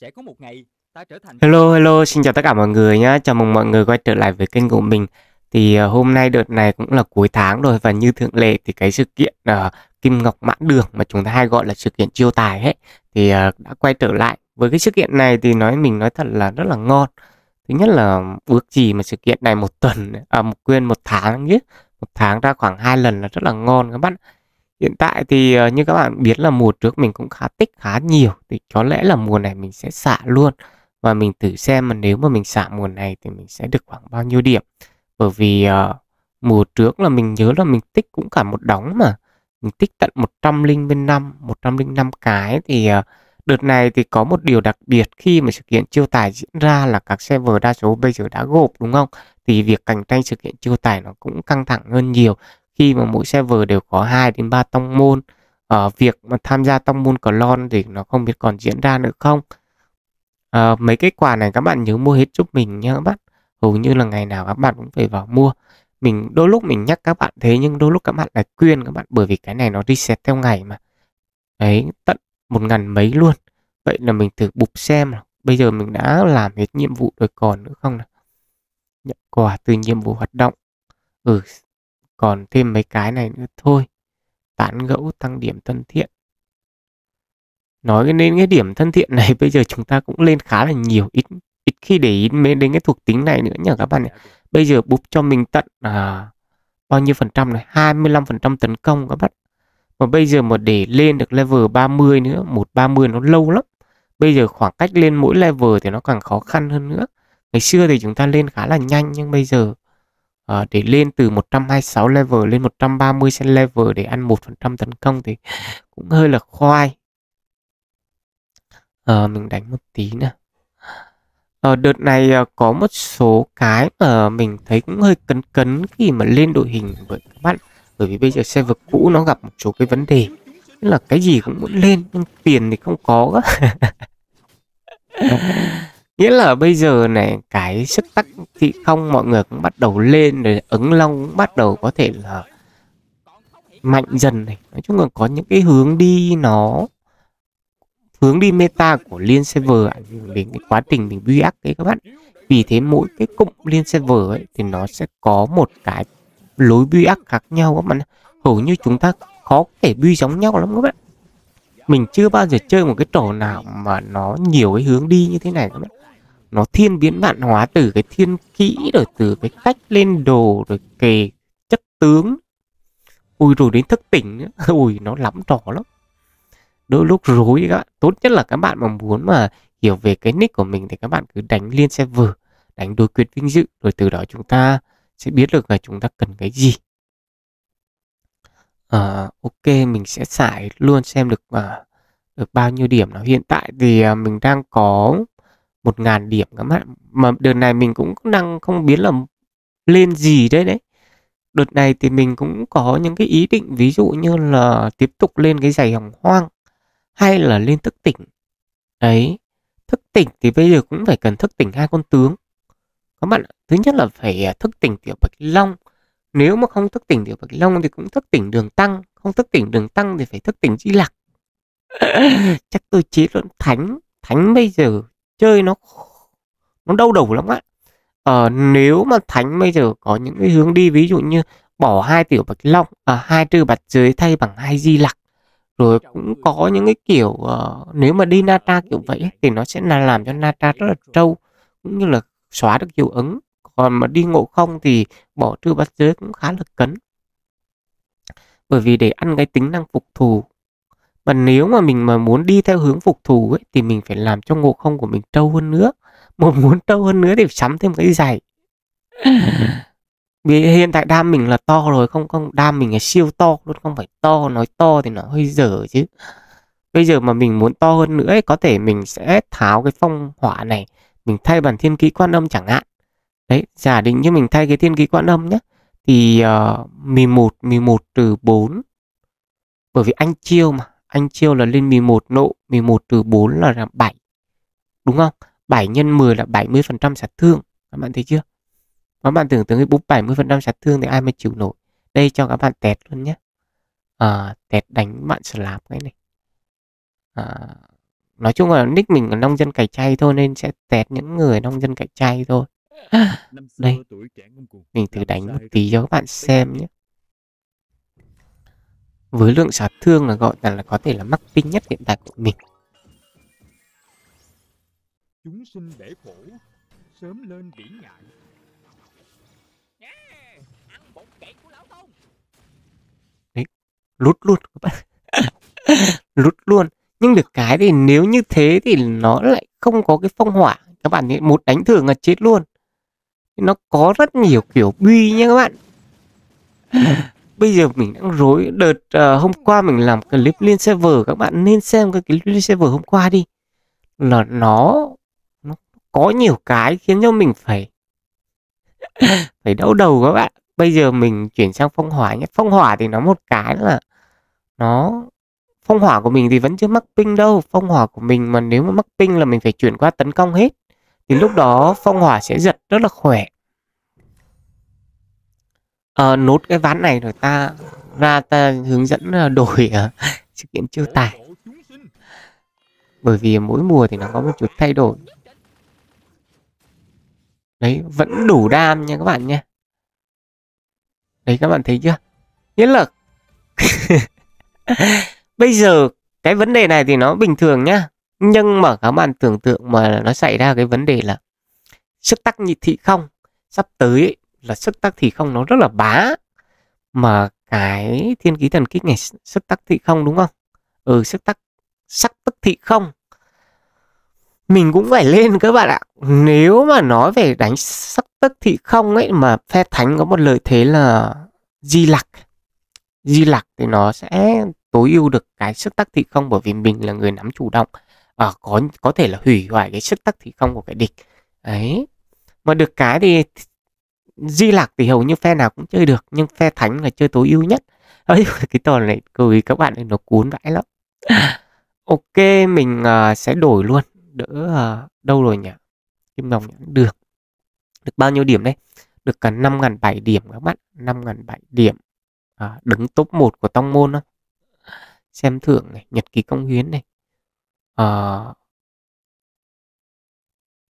sẽ có một ngày ta trở thành Hello hello, xin chào tất cả mọi người nhé. Chào mừng mọi người quay trở lại với kênh của mình. Thì ờ, hôm nay đợt này cũng là cuối tháng rồi và như thường lệ thì cái sự kiện uh, Kim Ngọc Mãn Đường mà chúng ta hay gọi là sự kiện chiêu tài ấy thì uh, đã quay trở lại. Với cái sự kiện này thì nói mình nói thật là rất là ngon. Thứ nhất là ước gì mà sự kiện này một tuần à một quên một tháng nhé. một tháng ra khoảng hai lần là rất là ngon các bạn Hiện tại thì ờ, như các bạn biết là mùa trước mình cũng khá tích khá nhiều thì có lẽ là mùa này mình sẽ xả luôn và mình thử xem mà nếu mà mình xả mùa này thì mình sẽ được khoảng bao nhiêu điểm bởi vì uh, mùa trước là mình nhớ là mình tích cũng cả một đống mà mình tích tận 105 105 cái thì uh, đợt này thì có một điều đặc biệt khi mà sự kiện chiêu tài diễn ra là các server đa số bây giờ đã gộp đúng không thì việc cạnh tranh sự kiện chiêu tài nó cũng căng thẳng hơn nhiều khi mà mỗi server đều có 2 đến 3 tông môn ở ờ, uh, việc mà tham gia tông môn lon thì nó không biết còn diễn ra nữa không uh, mấy cái quà này các bạn nhớ mua hết giúp mình nhé các bạn hầu như là ngày nào các bạn cũng phải vào mua mình đôi lúc mình nhắc các bạn thế nhưng đôi lúc các bạn lại quên các bạn bởi vì cái này nó reset theo ngày mà đấy tận một ngàn mấy luôn vậy là mình thử bục xem nào. bây giờ mình đã làm hết nhiệm vụ rồi còn nữa không nào nhận quà từ nhiệm vụ hoạt động ừ còn thêm mấy cái này nữa thôi tán gẫu tăng điểm thân thiện nói đến cái điểm thân thiện này bây giờ chúng ta cũng lên khá là nhiều ít ít khi để ý đến cái thuộc tính này nữa nhỉ các bạn bây giờ búp cho mình tận à, bao nhiêu phần trăm này 25% tấn công các bạn mà bây giờ mà để lên được level 30 nữa 130 nó lâu lắm bây giờ khoảng cách lên mỗi level thì nó càng khó khăn hơn nữa ngày xưa thì chúng ta lên khá là nhanh nhưng bây giờ à, để lên từ 126 level lên 130 cent level để ăn 1% tấn công thì cũng hơi là khoai à, mình đánh một tí nữa à, đợt này có một số cái mà mình thấy cũng hơi cấn cấn khi mà lên đội hình với các bạn bởi vì bây giờ xe vực cũ nó gặp một số cái vấn đề Tức là cái gì cũng muốn lên nhưng tiền thì không có nghĩa là bây giờ này cái sức tắc thị không mọi người cũng bắt đầu lên rồi ứng long cũng bắt đầu có thể là mạnh dần này nói chung là có những cái hướng đi nó hướng đi meta của liên server ảnh hưởng đến cái quá trình mình build đấy các bạn vì thế mỗi cái cụm liên server ấy thì nó sẽ có một cái lối build khác nhau các bạn hầu như chúng ta khó thể build giống nhau lắm các bạn mình chưa bao giờ chơi một cái trò nào mà nó nhiều cái hướng đi như thế này các bạn nó thiên biến vạn hóa từ cái thiên kỹ rồi từ cái cách lên đồ rồi kề chất tướng ui rồi đến thức tỉnh nữa ui nó lắm trò lắm đôi lúc rối các bạn tốt nhất là các bạn mà muốn mà hiểu về cái nick của mình thì các bạn cứ đánh liên vừa đánh đối quyết vinh dự rồi từ đó chúng ta sẽ biết được là chúng ta cần cái gì à, ok mình sẽ xài luôn xem được à, được bao nhiêu điểm nó hiện tại thì ờ, mình đang có một ngàn điểm các bạn mà đợt này mình cũng đang không biết là lên gì đấy đấy đợt này thì mình cũng có những cái ý định ví dụ như là tiếp tục lên cái giày hồng hoang hay là lên thức tỉnh đấy thức tỉnh thì bây giờ cũng phải cần thức tỉnh hai con tướng các bạn thứ nhất là phải à, thức tỉnh tiểu bạch long nếu mà không thức tỉnh tiểu bạch long thì cũng thức tỉnh đường tăng không thức tỉnh đường tăng thì phải thức tỉnh di lạc chắc tôi chế luận thánh thánh bây giờ chơi nó nó đau đầu lắm á. ờ, nếu mà thánh bây giờ có những cái hướng đi ví dụ như bỏ hai tiểu bạch long à, hai trừ bạch dưới thay bằng hai di lặc rồi cũng có những cái kiểu uh, nếu mà đi nata kiểu vậy thì nó sẽ là làm cho nata rất là trâu cũng như là xóa được hiệu ứng còn mà đi ngộ không thì bỏ trừ bạch giới cũng khá là cấn bởi vì để ăn cái tính năng phục thù và nếu mà mình mà muốn đi theo hướng phục thù ấy, thì mình phải làm cho ngộ không của mình trâu hơn nữa mà muốn trâu hơn nữa thì phải sắm thêm cái giày vì hiện tại đam mình là to rồi không không đam mình là siêu to luôn không phải to nói to thì nó hơi dở chứ bây giờ mà mình muốn to hơn nữa ấy, có thể mình sẽ tháo cái phong hỏa này mình thay bản thiên ký quan âm chẳng hạn đấy giả định như mình thay cái thiên ký quan âm nhé thì uh, 11 11 trừ 4 bởi vì anh chiêu mà anh chiêu là lên 11 nộ 11 trừ 4 là, là 7 đúng không 7 nhân 10 là 70% sát thương các bạn thấy chưa các bạn tưởng tượng cái búp 70% sát thương thì ai mà chịu nổi đây cho các bạn tẹt luôn nhé à, tẹt đánh bạn slap cái này à, nói chung là nick mình là nông dân cày chay thôi nên sẽ tẹt những người nông dân cày chay thôi đây mình thử đánh một tí cho các bạn xem nhé với lượng sát thương là gọi là, là có thể là mắc pin nhất hiện tại của mình chúng sinh bể khổ sớm lên bỉ ngạn lút luôn các bạn lút luôn nhưng được cái thì nếu như thế thì nó lại không có cái phong hỏa các bạn ấy một đánh thường là chết luôn nó có rất nhiều kiểu bi nha các bạn bây giờ mình đang rối đợt uh, hôm qua mình làm clip liên server các bạn nên xem cái clip liên server hôm qua đi là nó nó có nhiều cái khiến cho mình phải phải đau đầu các bạn bây giờ mình chuyển sang phong hỏa nhé phong hỏa thì nó một cái là nó phong hỏa của mình thì vẫn chưa mắc ping đâu phong hỏa của mình mà nếu mà mắc ping là mình phải chuyển qua tấn công hết thì lúc đó phong hỏa sẽ giật rất là khỏe uh, nốt cái ván này rồi ta ra ta hướng dẫn ờ, đổi uh, sự kiện chiêu tài bởi vì mỗi mùa thì nó có một chút thay đổi đấy vẫn đủ đam nha các bạn nha đấy các bạn thấy chưa nghĩa là bây giờ cái vấn đề này thì nó bình thường nhá nhưng mà các bạn tưởng tượng mà nó xảy ra cái vấn đề là sức tắc nhị thị không sắp tới là sức tác thì không nó rất là bá mà cái thiên ký thần kích này sức tác thị không đúng không ừ sức tác sắc tức thị không mình cũng phải lên các bạn ạ nếu mà nói về đánh sắc tức thị không ấy mà phe thánh có một lợi thế là di lặc di lặc thì nó sẽ tối ưu được cái sức tác thị không bởi vì mình là người nắm chủ động à, có có thể là hủy hoại cái sức tác thị không của cái địch ấy mà được cái thì di lạc thì hầu như phe nào cũng chơi được nhưng phe thánh là chơi tối ưu nhất ấy cái trò này cười các bạn này nó cuốn vãi lắm ok mình uh, sẽ đổi luôn đỡ uh, đâu rồi nhỉ kim đồng nhãn được được bao nhiêu điểm đây được cả năm ngàn bảy điểm các bạn năm ngàn bảy điểm à, đứng top 1 của tông môn đó. xem thưởng này nhật ký công hiến này à,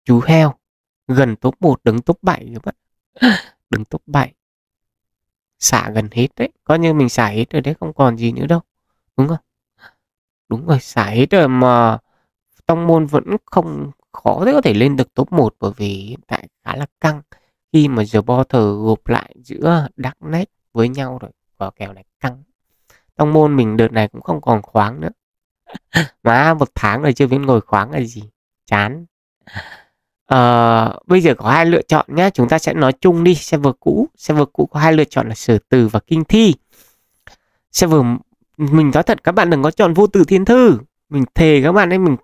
chú heo gần top 1 đứng top 7 các bạn đứng top 7 xả gần hết đấy coi như mình xả hết rồi đấy không còn gì nữa đâu đúng không đúng rồi xả hết rồi mà tông môn vẫn không khó để có thể lên được top 1 bởi vì hiện tại khá là căng khi mà giờ bo thờ gộp lại giữa Dark nét với nhau rồi vào kèo này căng tông môn mình đợt này cũng không còn khoáng nữa má một tháng rồi chưa biết ngồi khoáng là gì chán à, bây giờ có hai lựa chọn nhé chúng ta sẽ nói chung đi server cũ server cũ có hai lựa chọn là sử từ và kinh thi server mình nói thật các bạn đừng có chọn vô từ thiên thư mình thề các bạn ấy mình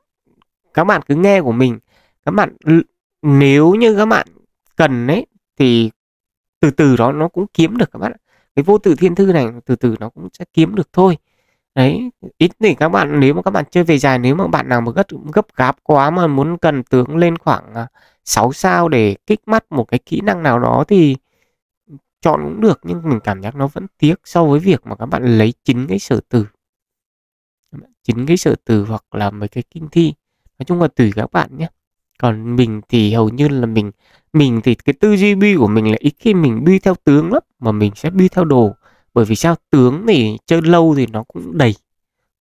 các bạn cứ nghe của mình các bạn nếu như các bạn cần ấy thì từ từ đó nó cũng kiếm được các bạn cái vô từ thiên thư này từ từ nó cũng sẽ kiếm được thôi đấy ít thì các bạn nếu mà các bạn chơi về dài nếu mà bạn nào mà gấp gấp gáp quá mà muốn cần tướng lên khoảng 6 à, sao để kích mắt một cái kỹ năng nào đó thì chọn cũng được nhưng mình cảm giác nó vẫn tiếc so với việc mà các bạn lấy chính cái sở từ chính cái sở từ hoặc là mấy cái kinh thi nói chung là tùy các bạn nhé còn mình thì hầu như là mình mình thì cái tư duy bi của mình là ít khi mình bi theo tướng lắm mà mình sẽ bi theo đồ bởi vì sao tướng thì chơi lâu thì nó cũng đầy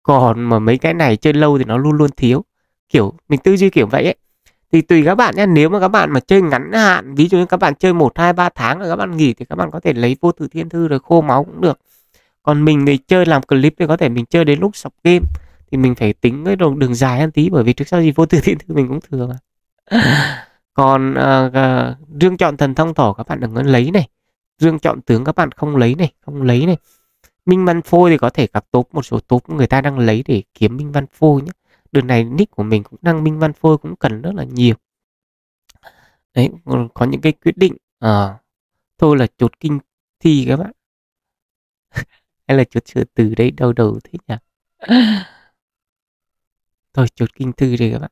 còn mà mấy cái này chơi lâu thì nó luôn luôn thiếu kiểu mình tư duy kiểu vậy ấy thì tùy các bạn nhé nếu mà các bạn mà chơi ngắn hạn ví dụ như các bạn chơi một hai ba tháng rồi các bạn nghỉ thì các bạn có thể lấy vô tử thiên thư rồi khô máu cũng được còn mình thì chơi làm clip thì có thể mình chơi đến lúc sọc game thì mình phải tính cái đường, đường dài hơn tí bởi vì trước sau gì vô tử thiên thư mình cũng thừa mà còn uh, à, uh, à, đương chọn thần thông thỏ các bạn đừng có lấy này dương chọn tướng các bạn không lấy này không lấy này minh văn phôi thì có thể gặp tốp một số tốp người ta đang lấy để kiếm minh văn phôi nhé đợt này nick của mình cũng đang minh văn phôi cũng cần rất là nhiều đấy có những cái quyết định à, thôi là chốt kinh thi các bạn hay là chốt sửa từ đấy đau đầu thế nhỉ thôi chốt kinh thư đi các bạn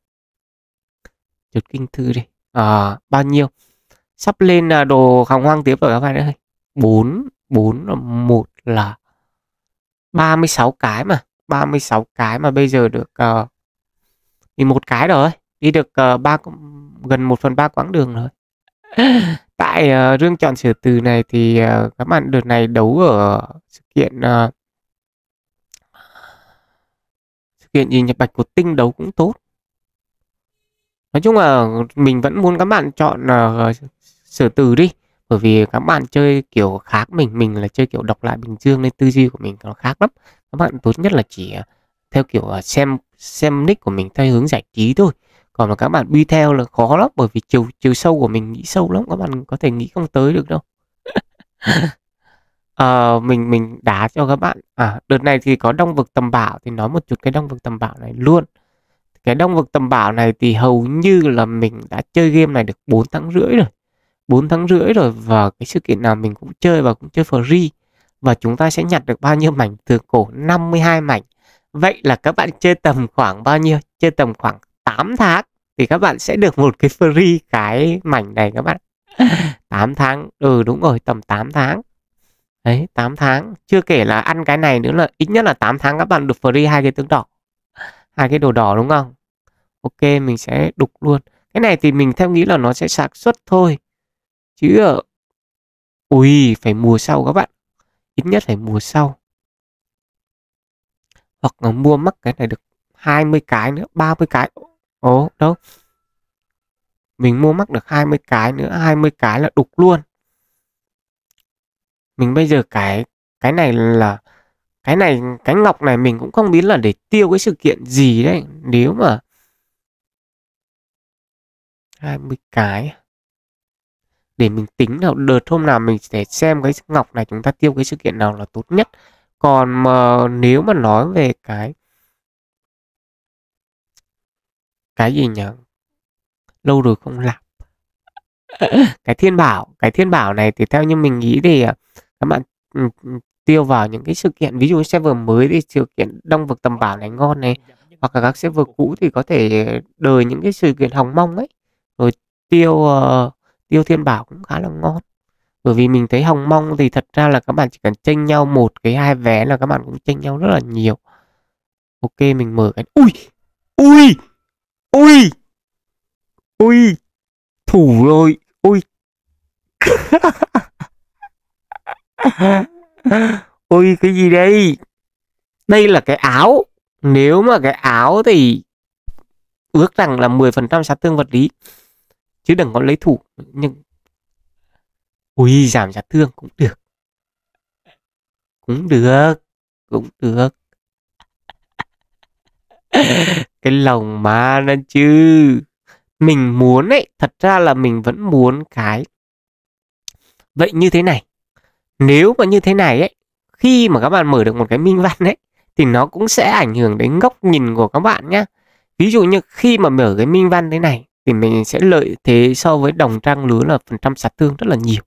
chốt kinh thư đi à, bao nhiêu sắp lên à, đồ hàng hoang tiếp rồi các bạn ơi 4 4 là 1 là 36 cái mà 36 cái mà bây giờ được uh, một cái rồi đi được uh, ờ, 3 gần 1 phần 3 quãng đường rồi tại uh, rương chọn sửa từ này thì uh, các bạn đợt này đấu ở sự kiện uh, sự kiện gì nhập bạch của tinh đấu cũng tốt nói chung là mình vẫn muốn các bạn chọn uh, sở từ đi bởi vì các bạn chơi kiểu khác mình mình là chơi kiểu đọc lại bình dương nên tư duy của mình nó khác lắm các bạn tốt nhất là chỉ à, theo kiểu à, xem xem nick của mình theo hướng giải trí thôi còn mà các bạn bi theo là khó lắm bởi vì chiều chiều sâu của mình nghĩ sâu lắm các bạn có thể nghĩ không tới được đâu à, mình mình đá cho các bạn à đợt này thì có đông vực tầm bảo thì nói một chút cái đông vực tầm bảo này luôn cái đông vực tầm bảo này thì hầu như là mình đã chơi game này được 4 tháng rưỡi rồi 4 tháng rưỡi rồi và cái sự kiện nào mình cũng chơi và cũng chơi free và chúng ta sẽ nhặt được bao nhiêu mảnh từ cổ 52 mảnh vậy là các bạn chơi tầm khoảng bao nhiêu chơi tầm khoảng 8 tháng thì các bạn sẽ được một cái free cái mảnh này các bạn 8 tháng ừ đúng rồi tầm 8 tháng đấy 8 tháng chưa kể là ăn cái này nữa là ít nhất là 8 tháng các bạn được free hai cái tướng đỏ hai cái đồ đỏ đúng không ok mình sẽ đục luôn cái này thì mình theo nghĩ là nó sẽ sản xuất thôi Chứ ờ, Ui phải mùa sau các bạn Ít nhất phải mùa sau Hoặc là mua mắc cái này được 20 cái nữa 30 cái ố đâu Mình mua mắc được 20 cái nữa 20 cái là đục luôn Mình bây giờ cái Cái này là Cái này cái ngọc này mình cũng không biết là để tiêu cái sự kiện gì đấy Nếu mà 20 cái để mình tính là đợt hôm nào mình sẽ xem cái ngọc này chúng ta tiêu cái sự kiện nào là tốt nhất còn mà nếu mà nói về cái cái gì nhỉ lâu rồi không làm cái thiên bảo cái thiên bảo này thì theo như mình nghĩ thì à, các bạn ừ, ừ, tiêu vào những cái sự kiện ví dụ server mới thì sự kiện đông vực tầm bảo này ngon này hoặc là các server cũ thì có thể đời những cái sự kiện hồng mong ấy rồi tiêu uh, tiêu thiên bảo cũng khá là ngon bởi vì mình thấy hồng mong thì thật ra là các bạn chỉ cần tranh nhau một cái hai vé là các bạn cũng tranh nhau rất là nhiều ok mình mở cái ui ui ui ui thủ rồi ui ui cái gì đây đây là cái áo nếu mà cái áo thì ước rằng là 10% sát thương vật lý chứ đừng có lấy thủ nhưng ui giảm sát thương cũng được cũng được cũng được cái lòng mà nó chứ mình muốn ấy thật ra là mình vẫn muốn cái vậy như thế này nếu mà như thế này ấy khi mà các bạn mở được một cái minh văn ấy thì nó cũng sẽ ảnh hưởng đến góc nhìn của các bạn nhá ví dụ như khi mà mở cái minh văn thế này thì mình sẽ lợi thế so với đồng trang lứa là phần trăm sát thương rất là nhiều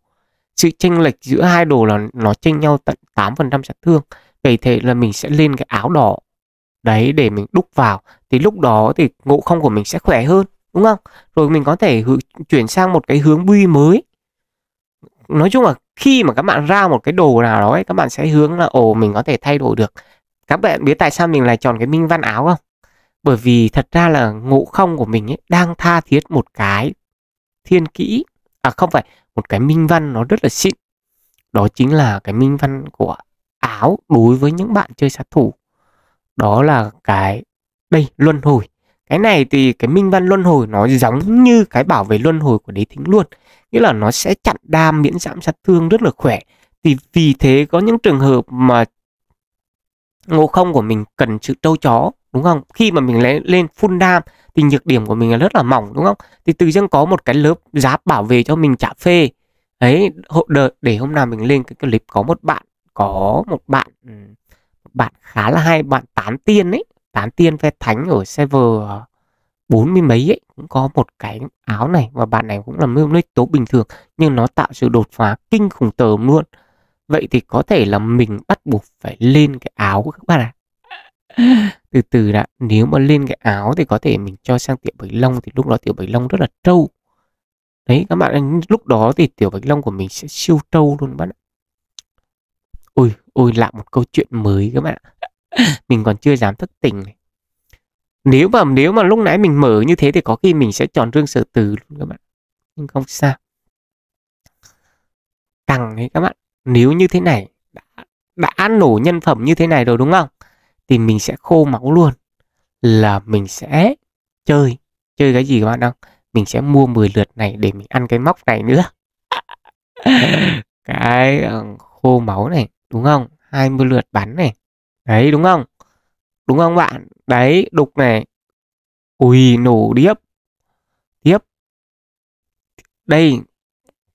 sự chênh lệch giữa hai đồ là nó chênh nhau tận 8 phần trăm sát thương vậy thế là mình sẽ lên cái áo đỏ đấy để mình đúc vào thì lúc đó thì ngộ không của mình sẽ khỏe hơn đúng không rồi mình có thể hướng, chuyển sang một cái hướng bui mới nói chung là khi mà các bạn ra một cái đồ nào đó ấy, các bạn sẽ hướng là ồ mình có thể thay đổi được các bạn biết tại sao mình lại chọn cái minh văn áo không bởi vì thật ra là ngộ không của mình ấy, đang tha thiết một cái thiên kỹ à không phải một cái minh văn nó rất là xịn đó chính là cái minh văn của áo đối với những bạn chơi sát thủ đó là cái đây luân hồi cái này thì cái minh văn luân hồi nó giống như cái bảo vệ luân hồi của đế thính luôn nghĩa là nó sẽ chặn đam miễn giảm sát thương rất là khỏe thì vì thế có những trường hợp mà ngộ không của mình cần chữ trâu chó đúng không khi mà mình lấy lên full đam thì nhược điểm của mình là rất là mỏng đúng không thì từ dưng có một cái lớp giáp bảo vệ cho mình chả phê ấy đợi để hôm nào mình lên cái clip có một bạn có một bạn ừ, một bạn khá là hay bạn tán tiên ấy tán tiên phe thánh ở server bốn mươi mấy ấy cũng có một cái áo này và bạn này cũng là mưu nơi tố bình thường nhưng nó tạo sự đột phá kinh khủng tởm luôn Vậy thì có thể là mình bắt buộc phải lên cái áo các bạn ạ. À. Từ từ đã, nếu mà lên cái áo thì có thể mình cho sang tiểu bạch long thì lúc đó tiểu bạch long rất là trâu. Đấy các bạn, lúc đó thì tiểu bạch long của mình sẽ siêu trâu luôn các bạn ạ. Ôi, ôi lại một câu chuyện mới các bạn ạ. Mình còn chưa dám thức tỉnh này. Nếu mà nếu mà lúc nãy mình mở như thế thì có khi mình sẽ chọn rương sở từ luôn các bạn. Nhưng không sao. Cằng ấy các bạn nếu như thế này đã, đã nổ nhân phẩm như thế này rồi đúng không? Thì mình sẽ khô máu luôn Là mình sẽ chơi Chơi cái gì các bạn không? Mình sẽ mua 10 lượt này để mình ăn cái móc này nữa Cái ờ, khô máu này Đúng không? 20 lượt bắn này Đấy đúng không? Đúng không bạn? Đấy đục này Ui nổ điếp Tiếp Đây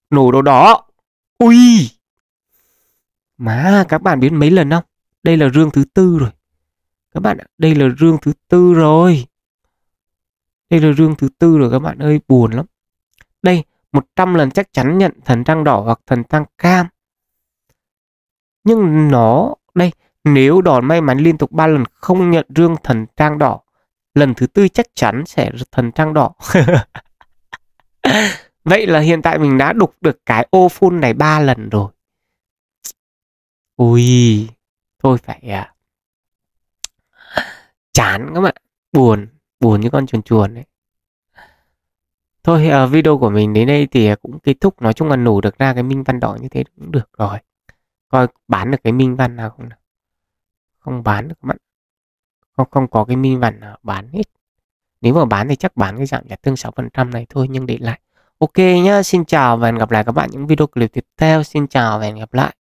Nổ đồ đó Ui Má, các bạn biết mấy lần không? Đây là rương thứ tư rồi. Các bạn ạ, đây là rương thứ tư rồi. Đây là rương thứ tư rồi các bạn ơi, buồn lắm. Đây, 100 lần chắc chắn nhận thần trăng đỏ hoặc thần trăng cam. Nhưng nó, đây, nếu đòn may mắn liên tục 3 lần không nhận rương thần trang đỏ, lần thứ tư chắc chắn sẽ thần trang đỏ. Vậy là hiện tại mình đã đục được cái ô phun này 3 lần rồi ui thôi phải à, chán các bạn buồn buồn như con chuồn chuồn đấy thôi à, video của mình đến đây thì cũng kết thúc nói chung là nổ được ra cái minh văn đỏ như thế cũng được rồi coi bán được cái minh văn nào không nào không bán được các bạn không không có cái minh văn nào bán hết nếu mà bán thì chắc bán cái giảm giá tương 6% này thôi nhưng để lại ok nhá xin chào và hẹn gặp lại các bạn những video clip tiếp theo xin chào và hẹn gặp lại